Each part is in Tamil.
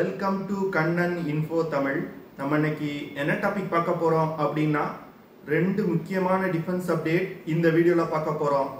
Welcome to Kannan info Tamil நம்ம இன்னைக்கு என்ன டாபிக் பார்க்க போகிறோம் அப்படின்னா ரெண்டு முக்கியமான டிஃபென்ஸ் அப்டேட் இந்த வீடியோவில் பார்க்க போகிறோம்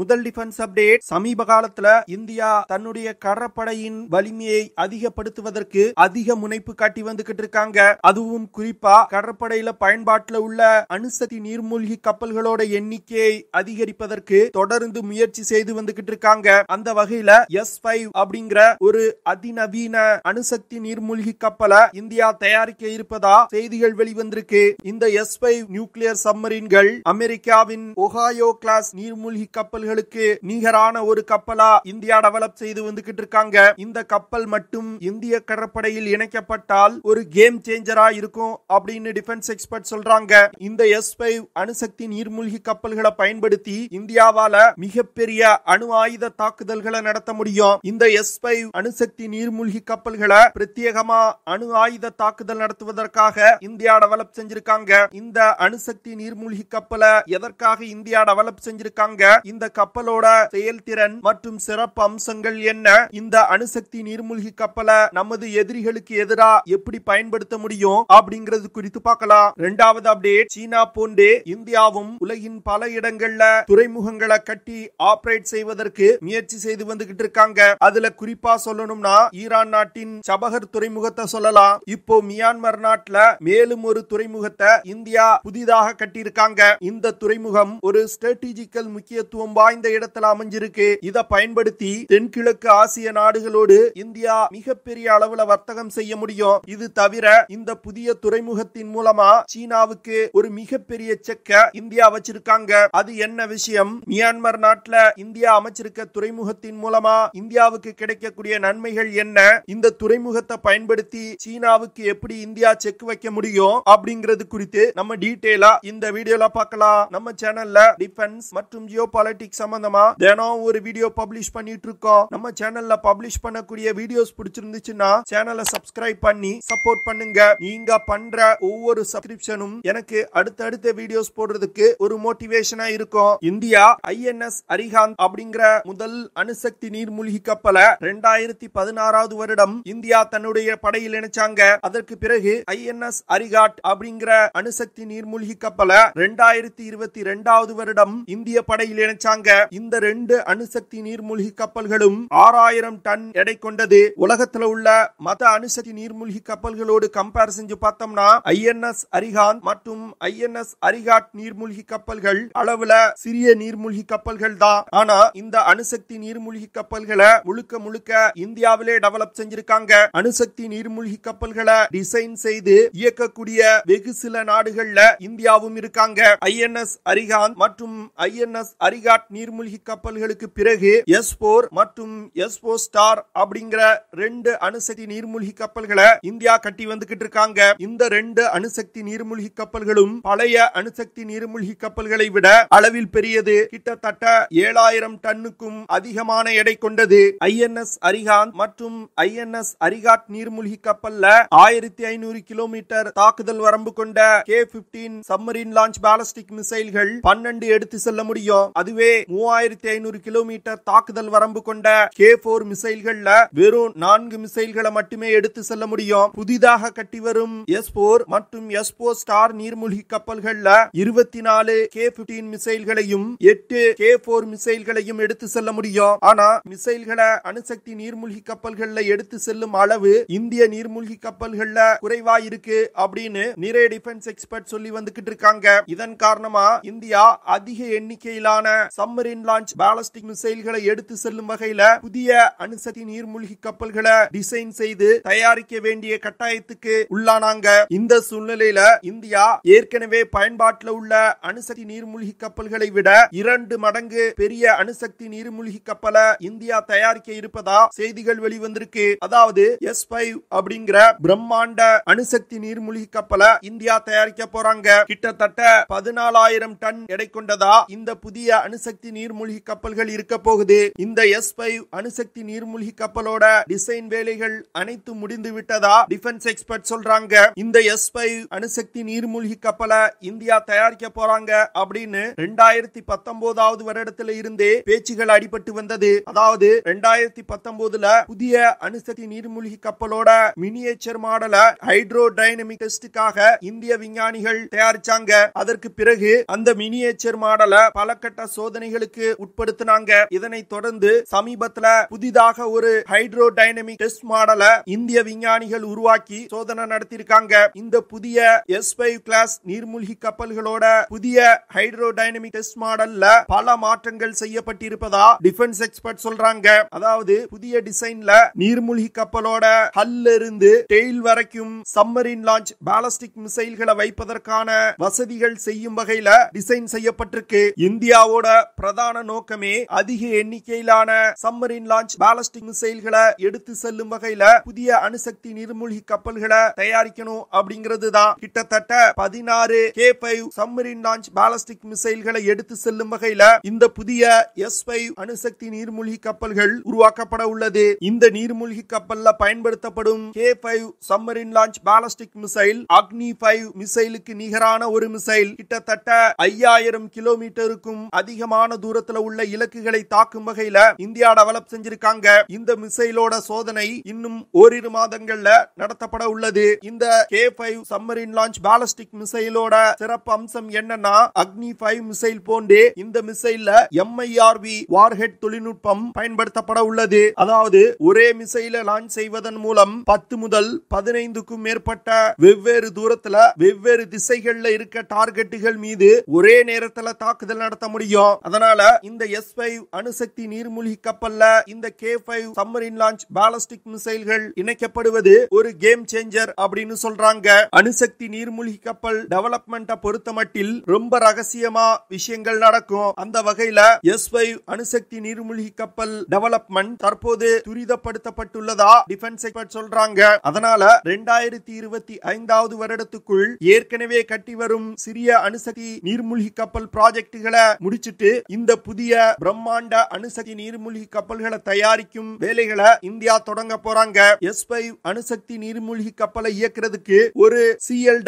முதல் டிஃபென்ஸ் அப்டேட் சமீப காலத்துல இந்தியா தன்னுடைய கடற்படையின் வலிமையை அதிகப்படுத்துவதற்கு அதிக முனைப்பு காட்டி வந்துகிட்டு இருக்காங்க அதுவும் குறிப்பா கடற்படையில பயன்பாட்டுல உள்ள அணுசக்தி நீர்மூழ்கி கப்பல்களோட எண்ணிக்கையை அதிகரிப்பதற்கு தொடர்ந்து முயற்சி செய்து வந்துகிட்டு இருக்காங்க அந்த வகையில எஸ் ஃபைவ் அப்படிங்கிற ஒரு அதிநவீன அணுசக்தி நீர்மூழ்கி கப்பலை இந்தியா தயாரிக்க இருப்பதா செய்திகள் வெளிவந்திருக்கு இந்த எஸ் ஃபைவ் நியூக்ளியர் சப்மரீன்கள் அமெரிக்காவின் ஒஹாயோ கிளாஸ் நீர்மூழ்கி கப்பல்களுக்கு நிகரான ஒரு கப்பலா இந்தியா டெவலப் செய்து வந்துகிட்டு இருக்காங்க இந்த கப்பல் மட்டும் இந்திய கடற்படையில் இணைக்கப்பட்டால் ஒரு கேம் சேஞ்சரா இருக்கும் அப்படின்னு டிஃபென்ஸ் எக்ஸ்பர்ட் சொல்றாங்க இந்த எஸ் ஃபைவ் அணுசக்தி நீர்மூழ்கி கப்பல்களை பயன்படுத்தி இந்தியாவால மிகப்பெரிய அணு ஆயுத தாக்குதல்களை நடத்த முடியும் இந்த எஸ் ஃபைவ் அணுசக்தி நீர்மூழ்கி கப்பல்களை பிரத்யேகமா அணு ஆயுத தாக்குதல் நடத்துவதற்காக இந்தியா டெவலப் செஞ்சிருக்காங்க இந்த அணுசக்தி நீர்மூழ்கி கப்பலை எதற்காக இந்தியா டெவலப் செஞ்சிருக்காங்க இந்த கப்பலோட செயல்திறன் மற்றும் சிறப்பு அம்சங்கள் என்ன இந்த அணுசக்தி நீர்மூழ்கி கப்பலை நமது எதிரிகளுக்கு எதிராக எப்படி பயன்படுத்த முடியும் அப்படிங்கிறது குறித்து பார்க்கலாம் இரண்டாவது அப்டேட் சீனா போன்றே இந்தியாவும் உலகின் பல இடங்கள்ல துறைமுகங்களை கட்டி ஆபரேட் செய்வதற்கு முயற்சி செய்து வந்துகிட்டு இருக்காங்க அதுல குறிப்பா சொல்லணும்னா ஈரான் நாட்டின் சபகர் துறைமுகத்தை சொல்லலாம் இப்போ மியான்மர் நாட்டுல மேலும் ஒரு துறைமுகத்தை இந்தியா புதிதாக கட்டியிருக்காங்க இந்த துறைமுகம் ஒரு ஸ்ட்ராட்டஜிக்கல் முக்கியத்துவம் முக்கியத்துவம் வாய்ந்த இடத்துல அமைஞ்சிருக்கு இதை பயன்படுத்தி தென்கிழக்கு ஆசிய நாடுகளோடு இந்தியா மிகப்பெரிய அளவுல வர்த்தகம் செய்ய முடியும் இது தவிர இந்த புதிய துறைமுகத்தின் மூலமா சீனாவுக்கு ஒரு மிகப்பெரிய செக்க இந்தியா வச்சிருக்காங்க அது என்ன விஷயம் மியான்மர் நாட்டுல இந்தியா அமைச்சிருக்க துறைமுகத்தின் மூலமா இந்தியாவுக்கு கிடைக்கக்கூடிய நன்மைகள் என்ன இந்த துறைமுகத்தை பயன்படுத்தி சீனாவுக்கு எப்படி இந்தியா செக் வைக்க முடியும் அப்படிங்கிறது குறித்து நம்ம டீட்டெயிலா இந்த வீடியோல பார்க்கலாம் நம்ம சேனல்ல டிஃபென்ஸ் மற்றும் ஜியோ பாலிடிக்ஸ் சம்பந்தமா தினம் ஒரு வீடியோ பப்ளிஷ் பண்ணிட்டு இருக்கோம் நம்ம சேனல்ல பப்ளிஷ் பண்ணக்கூடிய வீடியோஸ் பிடிச்சிருந்துச்சுன்னா சேனலை சப்ஸ்கிரைப் பண்ணி சப்போர்ட் பண்ணுங்க நீங்க பண்ற ஒவ்வொரு சப்ஸ்கிரிப்ஷனும் எனக்கு அடுத்தடுத்த வீடியோஸ் போடுறதுக்கு ஒரு மோட்டிவேஷனா இருக்கும் இந்தியா ஐஎன்எஸ் அரிகாந்த் அப்படிங்கிற முதல் அணுசக்தி நீர்மூழ்கி கப்பலை ரெண்டாயிரத்தி பதினாறாவது வருடம் இந்தியா தன்னுடைய படையில் இணைச்சாங்க அதற்கு பிறகு ஐஎன்எஸ் அரிகாட் அப்படிங்கிற அணுசக்தி நீர்மூழ்கி கப்பலை ரெண்டாயிரத்தி இருபத்தி ரெண்டாவது வருடம் இந்திய படையில் நினைச்சாங்க இந்த ரெண்டு அணுசக்தி நீர்மூழ்கி கப்பல்களும் ஆறாயிரம் டன் எடை கொண்டது உலகத்துல உள்ள மத அணுசக்தி நீர்மூழ்கி கப்பல்களோடு கம்பேர் செஞ்சு பார்த்தோம்னா ஐஎன்எஸ் அரிகாந்த் மற்றும் ஐஎன்எஸ் அரிகாட் நீர்மூழ்கி கப்பல்கள் அளவுல சிறிய நீர்மூழ்கி கப்பல்கள் தான் ஆனா இந்த அணுசக்தி நீர்மூழ்கி கப்பல்களை முழுக்க முழுக்க இந்தியாவிலே டெவலப் செஞ்சிருக்காங்க அணுசக்தி நீர்மூழ்கி கப்பல்களை டிசைன் செய்து இயக்கக்கூடிய வெகு சில நாடுகள்ல இந்தியாவும் இருக்காங்க ஐஎன்எஸ் அரிகாந்த் மற்றும் ஐஎன்எஸ் அரிகாந்த் பாலிகாட் நீர்மூழ்கி கப்பல்களுக்கு பிறகு எஸ் போர் மற்றும் எஸ் போர் ஸ்டார் அப்படிங்கிற ரெண்டு அணுசக்தி நீர்மூழ்கி கப்பல்களை இந்தியா கட்டி வந்துகிட்டு இருக்காங்க இந்த ரெண்டு அணுசக்தி நீர்மூழ்கி கப்பல்களும் பழைய அணுசக்தி நீர்மூழ்கி கப்பல்களை விட அளவில் பெரியது கிட்டத்தட்ட ஏழாயிரம் டன்னுக்கும் அதிகமான எடை கொண்டது ஐஎன்எஸ் அரிகாந்த் மற்றும் ஐஎன்எஸ் அரிகாட் நீர்மூழ்கி கப்பல்ல ஆயிரத்தி ஐநூறு கிலோமீட்டர் தாக்குதல் வரம்பு கொண்ட K fifteen submarine launch ballistic மிசைல்கள் பன்னெண்டு எடுத்து செல்ல முடியும் அது அதுவே மூவாயிரத்தி ஐநூறு கிலோமீட்டர் தாக்குதல் வரம்பு கொண்ட கே போர் மிசைல்கள் வெறும் நான்கு மிசைல்களை மட்டுமே எடுத்து செல்ல முடியும் புதிதாக கட்டி வரும் எஸ் போர் மற்றும் எஸ் போர் ஸ்டார் நீர்மூழ்கி கப்பல்கள் இருபத்தி நாலு கே பிப்டீன் மிசைல்களையும் எட்டு கே போர் மிசைல்களையும் எடுத்து செல்ல முடியும் ஆனா மிசைல்களை அணுசக்தி நீர்மூழ்கி கப்பல்கள் எடுத்து செல்லும் அளவு இந்திய நீர்மூழ்கி கப்பல்கள் குறைவா இருக்கு அப்படின்னு நிறைய டிஃபென்ஸ் எக்ஸ்பர்ட் சொல்லி வந்துகிட்டு இருக்காங்க இதன் காரணமா இந்தியா அதிக எண்ணிக்கையிலான சம்மரின் லான்ச் பாலஸ்டிக் மிசைல்களை எடுத்து செல்லும் வகையில புதிய அணுசக்தி நீர்மூழ்கி கப்பல்களை டிசைன் செய்து தயாரிக்க வேண்டிய கட்டாயத்துக்கு உள்ளானாங்க இந்த சூழ்நிலையில இந்தியா ஏற்கனவே பயன்பாட்டில் உள்ள அணுசக்தி நீர்மூழ்கி கப்பல்களை விட இரண்டு மடங்கு பெரிய அணுசக்தி நீர்மூழ்கி கப்பலை இந்தியா தயாரிக்க இருப்பதா செய்திகள் வெளிவந்திருக்கு அதாவது எஸ் பைவ் அப்படிங்கிற பிரம்மாண்ட அணுசக்தி நீர்மூழ்கி கப்பலை இந்தியா தயாரிக்க போறாங்க கிட்டத்தட்ட பதினாலாயிரம் டன் எடை கொண்டதா இந்த புதிய அணுசக்தி நீர்மூழ்கி கப்பல்கள் இருக்க போகுது இந்த எஸ் ஃபைவ் அணுசக்தி நீர்மூழ்கி கப்பலோட டிசைன் வேலைகள் அனைத்து முடிந்து விட்டதா டிஃபென்ஸ் எக்ஸ்பர்ட் சொல்றாங்க இந்த எஸ் பைவ் அணுசக்தி நீர்மூழ்கி கப்பலை இந்தியா தயாரிக்க போறாங்க அப்படின்னு ரெண்டாயிரத்தி பத்தொன்பதாவது வருடத்துல இருந்தே பேச்சுகள் அடிபட்டு வந்தது அதாவது ரெண்டாயிரத்தி பத்தொன்பதுல புதிய அணுசக்தி நீர்மூழ்கி கப்பலோட மினியேச்சர் மாடல ஹைட்ரோ டைனமிக் டெஸ்டுக்காக இந்திய விஞ்ஞானிகள் தயாரிச்சாங்க அதற்கு பிறகு அந்த மினியேச்சர் மாடலை பல கட்ட சோதனைகளுக்கு உட்படுத்தினாங்க இதனை தொடர்ந்து சமீபத்துல புதிதாக ஒரு ஹைட்ரோ டைனமிக் டெஸ்ட் மாடலை இந்திய விஞ்ஞானிகள் உருவாக்கி சோதனை நடத்திருக்காங்க இந்த புதிய எஸ் ஃபைவ் கிளாஸ் நீர்மூழ்கி கப்பல்களோட புதிய ஹைட்ரோ டைனமிக் டெஸ்ட் மாடல்ல பல மாற்றங்கள் செய்யப்பட்டிருப்பதா டிஃபென்ஸ் எக்ஸ்பர்ட் சொல்றாங்க அதாவது புதிய டிசைன்ல நீர்மூழ்கி கப்பலோட ஹல்ல இருந்து டெயில் வரைக்கும் சம்மரின் லான்ச் பாலஸ்டிக் மிசைல்களை வைப்பதற்கான வசதிகள் செய்யும் வகையில டிசைன் செய்யப்பட்டிருக்கு இந்தியாவோட இதனோட பிரதான நோக்கமே அதிக எண்ணிக்கையிலான சம்மரின் லான்ச் பாலஸ்டிக் மிசைல்களை எடுத்து செல்லும் வகையில புதிய அணுசக்தி நீர்மூழ்கி கப்பல்களை தயாரிக்கணும் அப்படிங்கிறது தான் கிட்டத்தட்ட பதினாறு K five submarine launch ballistic மிசைல்களை எடுத்து செல்லும் வகையில இந்த புதிய எஸ் பைவ் அணுசக்தி நீர்மூழ்கி கப்பல்கள் உருவாக்கப்பட உள்ளது இந்த நீர்மூழ்கி கப்பல்ல பயன்படுத்தப்படும் K five submarine launch ballistic missile Agni five மிசைலுக்கு நிகரான ஒரு மிசைல் கிட்டத்தட்ட ஐயாயிரம் கிலோமீட்டருக்கும் அதிக அதிகமான தூரத்துல உள்ள இலக்குகளை தாக்கும் வகையில இந்தியா டெவலப் செஞ்சிருக்காங்க இந்த மிசைலோட சோதனை இன்னும் ஓரிரு மாதங்கள்ல நடத்தப்பட உள்ளது இந்த K five submarine launch ballistic மிசைலோட சிறப்பு அம்சம் என்னன்னா அக்னி ஃபைவ் மிசைல் போன்றே இந்த மிசைல்ல எம்ஐஆர்வி வார்ஹெட் தொழில்நுட்பம் பயன்படுத்தப்பட உள்ளது அதாவது ஒரே மிசைல லான்ச் செய்வதன் மூலம் பத்து முதல் பதினைந்துக்கும் மேற்பட்ட வெவ்வேறு தூரத்துல வெவ்வேறு திசைகள்ல இருக்க டார்கெட்டுகள் மீது ஒரே நேரத்துல தாக்குதல் நடத்த முடியும் இருக்கும் அதனால இந்த எஸ் ஃபைவ் அணுசக்தி நீர்மூழ்கி கப்பல்ல இந்த K five submarine launch ballistic மிசைல்கள் இணைக்கப்படுவது ஒரு கேம் சேஞ்சர் அப்படின்னு சொல்றாங்க அணுசக்தி நீர்மூழ்கி கப்பல் டெவலப்மெண்ட்டை பொறுத்த மட்டில் ரொம்ப ரகசியமா விஷயங்கள் நடக்கும் அந்த வகையில எஸ் ஃபைவ் அணுசக்தி நீர்மூழ்கி கப்பல் டெவலப்மெண்ட் தற்போது துரிதப்படுத்தப்பட்டுள்ளதா டிஃபென்ஸ் எக்ஸ்பர்ட் சொல்றாங்க அதனால ரெண்டாயிரத்தி இருபத்தி ஐந்தாவது வருடத்துக்குள் ஏற்கனவே கட்டி வரும் சிறிய அணுசக்தி நீர்மூழ்கி கப்பல் ப்ராஜெக்டுகளை முடிச்சு முடிச்சிட்டு இந்த புதிய பிரம்மாண்ட அணுசக்தி நீர்மூழ்கி கப்பல்களை தயாரிக்கும் வேலைகளை இந்தியா தொடங்க போறாங்க எஸ் பைவ் அணுசக்தி நீர்மூழ்கி கப்பலை இயக்குறதுக்கு ஒரு CL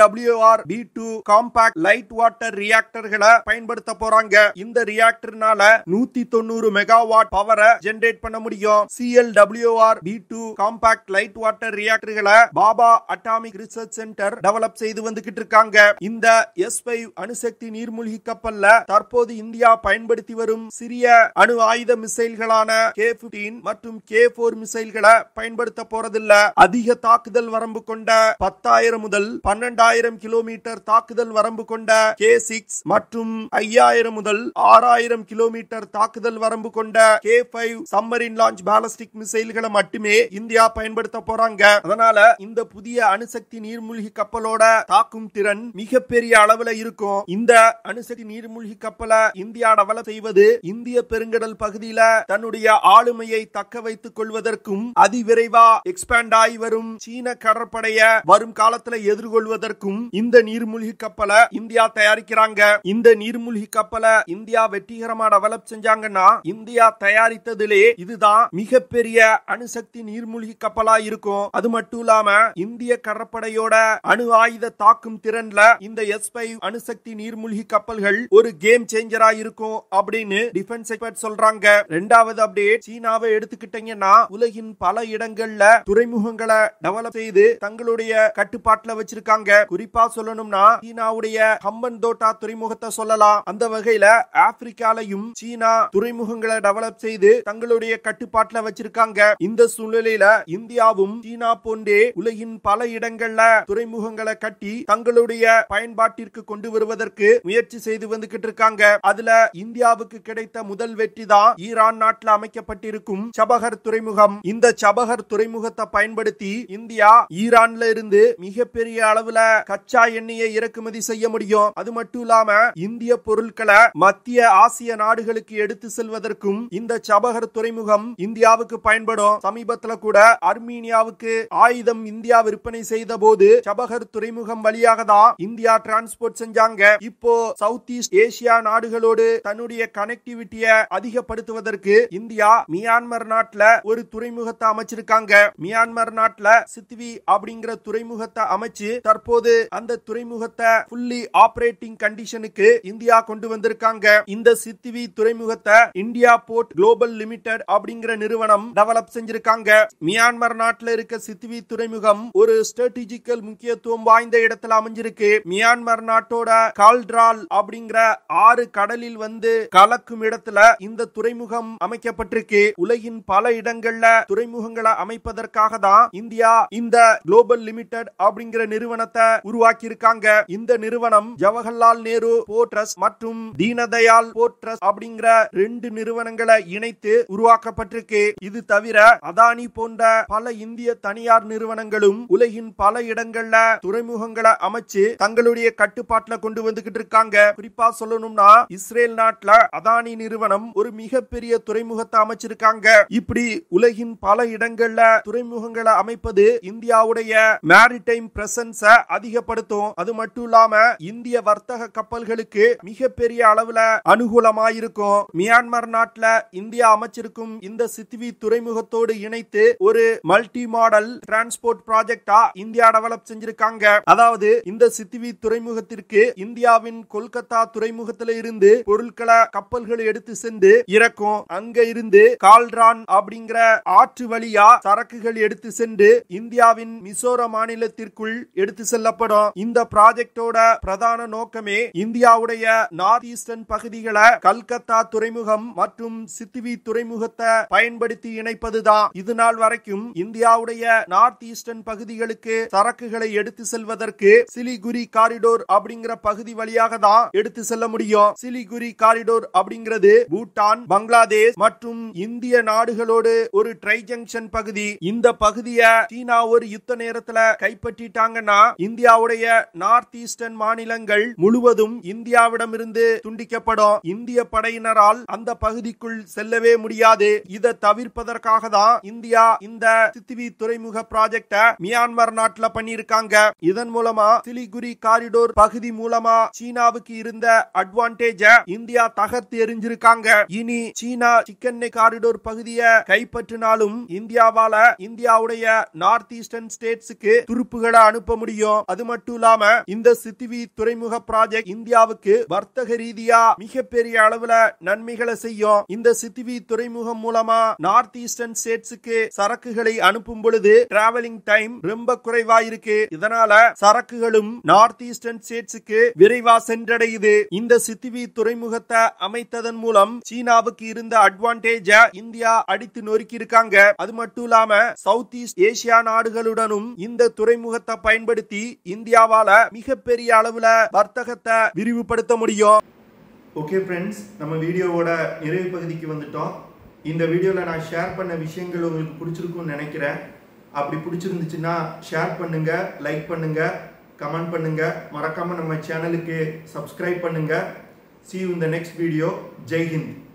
R P two compact light water ரியாக்டர்களை பயன்படுத்த போறாங்க இந்த ரியாக்டர்னால நூத்தி தொண்ணூறு மெகாவாட் பவரை ஜெனரேட் பண்ண முடியும் CL R P two compact light water ரியாக்டர்களை Bhabha atomic research centre develop செய்து வந்துகிட்டு இருக்காங்க இந்த எஸ் பைவ் அணுசக்தி நீர்மூழ்கி கப்பல்ல தற்போது இந்தியா பயன்படுத்தி வரும் சிறிய அணு ஆயுத மிசைல்களான கே பிப்டீன் மற்றும் கே போர் மிசைல்களை பயன்படுத்த போறதில்ல அதிக தாக்குதல் வரம்பு கொண்ட பத்தாயிரம் முதல் பன்னெண்டாயிரம் கிலோமீட்டர் தாக்குதல் வரம்பு கொண்ட கே சிக்ஸ் மற்றும் ஐயாயிரம் முதல் ஆறாயிரம் கிலோமீட்டர் தாக்குதல் வரம்பு கொண்ட K five submarine launch ballistic மிசைல்களை மட்டுமே இந்தியா பயன்படுத்த போறாங்க அதனால இந்த புதிய அணுசக்தி நீர்மூழ்கி கப்பலோட தாக்கும் திறன் மிகப்பெரிய அளவுல இருக்கும் இந்த அணுசக்தி நீர்மூழ்கி கப்பலை இந்தியா இந்தியா செய்வது இந்திய பெருங்கடல் பகுதியில தன்னுடைய ஆளுமையை தக்க வைத்துக் கொள்வதற்கும் அதிவிரைவா எக்ஸ்பேண்ட் ஆகி வரும் சீன கடற்படைய வரும் காலத்துல எதிர்கொள்வதற்கும் இந்த நீர்மூழ்கி கப்பலை இந்தியா தயாரிக்கிறாங்க இந்த நீர்மூழ்கி கப்பலை இந்தியா வெற்றிகரமா டெவலப் செஞ்சாங்கன்னா இந்தியா தயாரித்ததிலே இதுதான் மிகப்பெரிய அணுசக்தி நீர்மூழ்கி கப்பலா இருக்கும் அது மட்டும் இல்லாம இந்திய கடற்படையோட அணு ஆயுத தாக்கும் திறன்ல இந்த எஸ் பைவ் அணுசக்தி நீர்மூழ்கி கப்பல்கள் ஒரு கேம் சேஞ்சரா இருக்கும் இருக்கும் அப்படின்னு டிஃபென்ஸ் எக்ஸ்பர்ட் சொல்றாங்க ரெண்டாவது அப்டேட் சீனாவை எடுத்துக்கிட்டீங்கன்னா உலகின் பல இடங்கள்ல துறைமுகங்களை டெவலப் செய்து தங்களுடைய கட்டுப்பாட்டுல வச்சிருக்காங்க குறிப்பா சொல்லணும்னா சீனாவுடைய ஹம்பன் தோட்டா துறைமுகத்தை சொல்லலாம் அந்த வகையில ஆப்பிரிக்காலையும் சீனா துறைமுகங்களை டெவலப் செய்து தங்களுடைய கட்டுப்பாட்டுல வச்சிருக்காங்க இந்த சூழ்நிலையில இந்தியாவும் சீனா போன்றே உலகின் பல இடங்கள்ல துறைமுகங்களை கட்டி தங்களுடைய பயன்பாட்டிற்கு கொண்டு வருவதற்கு முயற்சி செய்து வந்துகிட்டு இருக்காங்க அதுல இந்தியாவுக்கு கிடைத்த முதல் வெற்றிதான் ஈரான் நாட்டில் அமைக்கப்பட்டிருக்கும் சபகர் துறைமுகம் இந்த சபகர் துறைமுகத்தை பயன்படுத்தி இந்தியா ஈரான்ல இருந்து மிகப்பெரிய அளவுல கச்சா எண்ணெயை இறக்குமதி செய்ய முடியும் அது மட்டும் இல்லாம இந்திய பொருட்களை மத்திய ஆசிய நாடுகளுக்கு எடுத்து செல்வதற்கும் இந்த சபகர் துறைமுகம் இந்தியாவுக்கு பயன்படும் சமீபத்துல கூட அர்மீனியாவுக்கு ஆயுதம் இந்தியா விற்பனை செய்த போது சபகர் துறைமுகம் வழியாக தான் இந்தியா டிரான்ஸ்போர்ட் செஞ்சாங்க இப்போ சவுத் ஈஸ்ட் ஏசியா நாடுகளோடு தன்னுடைய கனெக்டிவிட்டியை அதிகப்படுத்துவதற்கு இந்தியா மியான்மர் நாட்டுல ஒரு துறைமுகத்தை அமைச்சிருக்காங்க மியான்மர் நாட்டுல சித்வி அப்படிங்கிற துறைமுகத்தை அமைச்சு தற்போது அந்த துறைமுகத்தை புள்ளி ஆபரேட்டிங் கண்டிஷனுக்கு இந்தியா கொண்டு வந்திருக்காங்க இந்த சித்வி துறைமுகத்தை இந்தியா போர்ட் குளோபல் லிமிடெட் அப்படிங்கிற நிறுவனம் டெவலப் செஞ்சிருக்காங்க மியான்மர் நாட்டுல இருக்க சித்வி துறைமுகம் ஒரு ஸ்ட்ராட்டஜிக்கல் முக்கியத்துவம் வாய்ந்த இடத்துல அமைஞ்சிருக்கு மியான்மர் நாட்டோட கால்ட்ரால் அப்படிங்கிற ஆறு கடலில் வந்து கலக்கும் இடத்துல இந்த துறைமுகம் அமைக்கப்பட்டிருக்கு உலகின் பல இடங்கள்ல துறைமுகங்களை அமைப்பதற்காக தான் இந்தியா இந்த குளோபல் லிமிடெட் அப்படிங்கிற நிறுவனத்தை உருவாக்கி இருக்காங்க இந்த நிறுவனம் ஜவஹர்லால் நேரு போர்ட்ரஸ் மற்றும் தீனதயால் போர்ட்ரஸ் அப்படிங்கிற ரெண்டு நிறுவனங்களை இணைத்து உருவாக்கப்பட்டிருக்கு இது தவிர அதானி போன்ற பல இந்திய தனியார் நிறுவனங்களும் உலகின் பல இடங்கள்ல துறைமுகங்களை அமைச்சு தங்களுடைய கட்டுப்பாட்டுல கொண்டு வந்துகிட்டு இருக்காங்க குறிப்பா சொல்லணும்னா இஸ்ரேல் இஸ்ரேல் நாட்டுல அதானி நிறுவனம் ஒரு மிகப்பெரிய துறைமுகத்தை அமைச்சிருக்காங்க இப்படி உலகின் பல இடங்கள்ல துறைமுகங்களை அமைப்பது இந்தியாவுடைய மேரிடைம் பிரசன்ஸ அதிகப்படுத்தும் அது மட்டும் இல்லாம இந்திய வர்த்தக கப்பல்களுக்கு மிகப்பெரிய அளவுல அனுகூலமாயிருக்கும் மியான்மர் நாட்டுல இந்தியா அமைச்சிருக்கும் இந்த சித்திவி துறைமுகத்தோடு இணைத்து ஒரு மல்டி மாடல் டிரான்ஸ்போர்ட் ப்ராஜெக்டா இந்தியா டெவலப் செஞ்சிருக்காங்க அதாவது இந்த சித்திவி துறைமுகத்திற்கு இந்தியாவின் கொல்கத்தா துறைமுகத்தில இருந்து பொருட்களை கப்பல்கள் எடுத்து சென்று இறக்கும் அங்க இருந்து கால்ரான் அப்படிங்கிற ஆற்று வழியா சரக்குகள் எடுத்து சென்று இந்தியாவின் மிசோர மாநிலத்திற்குள் எடுத்து செல்லப்படும் இந்த ப்ராஜெக்டோட பிரதான நோக்கமே இந்தியாவுடைய நார்த் ஈஸ்டர்ன் பகுதிகளை கல்கத்தா துறைமுகம் மற்றும் சித்துவி துறைமுகத்தை பயன்படுத்தி இணைப்பதுதான் இது நாள் வரைக்கும் இந்தியாவுடைய நார்த் ஈஸ்டர்ன் பகுதிகளுக்கு சரக்குகளை எடுத்து செல்வதற்கு சிலிகுரி காரிடோர் அப்படிங்கிற பகுதி வழியாக தான் எடுத்து செல்ல முடியும் சிலிகுரி டைமண்ட்ரி காரிடோர் அப்படிங்கிறது பூட்டான் பங்களாதேஷ் மற்றும் இந்திய நாடுகளோடு ஒரு ட்ரை ஜங்ஷன் பகுதி இந்த பகுதியை சீனா ஒரு யுத்த நேரத்துல கைப்பற்றிட்டாங்கன்னா இந்தியாவுடைய நார்த் ஈஸ்டர்ன் மாநிலங்கள் முழுவதும் இந்தியாவிடமிருந்து துண்டிக்கப்படும் இந்திய படையினரால் அந்த பகுதிக்குள் செல்லவே முடியாது இதை தவிர்ப்பதற்காக தான் இந்தியா இந்த சித்திவி துறைமுக ப்ராஜெக்ட மியான்மர் நாட்டுல பண்ணிருக்காங்க இதன் மூலமா சிலிகுரி காரிடோர் பகுதி மூலமா சீனாவுக்கு இருந்த அட்வான்டேஜ் இந்தியா தகர்த்து எரிஞ்சிருக்காங்க இனி சீனா சிக்கன் காரிடோர் பகுதியை கைப்பற்றினாலும் இந்தியாவால இந்தியாவுடைய நார்த் ஈஸ்டர்ன் ஸ்டேட்ஸுக்கு துருப்புகளை அனுப்ப முடியும் அது மட்டும் இல்லாம இந்த சித்திவி துறைமுக ப்ராஜெக்ட் இந்தியாவுக்கு வர்த்தக ரீதியா மிகப்பெரிய அளவுல நன்மைகளை செய்யும் இந்த சித்திவி துறைமுகம் மூலமா நார்த் ஈஸ்டர்ன் ஸ்டேட்ஸுக்கு சரக்குகளை அனுப்பும் பொழுது டிராவலிங் டைம் ரொம்ப குறைவா இருக்கு இதனால சரக்குகளும் நார்த் ஈஸ்டர்ன் ஸ்டேட்ஸுக்கு விரைவா சென்றடையுது இந்த சித்திவி துறைமுக துறைமுகத்தை அமைத்ததன் மூலம் சீனாவுக்கு இருந்த அட்வான்டேஜ இந்தியா அடித்து நொறுக்கி இருக்காங்க அது மட்டும் இல்லாம சவுத் ஈஸ்ட் ஏசியா நாடுகளுடனும் இந்த துறைமுகத்தை பயன்படுத்தி இந்தியாவால மிகப்பெரிய அளவுல வர்த்தகத்தை விரிவுபடுத்த முடியும் ஓகே ஃப்ரெண்ட்ஸ் நம்ம வீடியோவோட நிறைவு பகுதிக்கு வந்துட்டோம் இந்த வீடியோவில் நான் ஷேர் பண்ண விஷயங்கள் உங்களுக்கு பிடிச்சிருக்கும்னு நினைக்கிறேன் அப்படி பிடிச்சிருந்துச்சுன்னா ஷேர் பண்ணுங்கள் லைக் பண்ணுங்கள் கமெண்ட் பண்ணுங்கள் மறக்காமல் நம்ம சேனலுக்கு சப்ஸ்கிரைப் பண்ணுங்கள் See you in the next video. Jai Hind.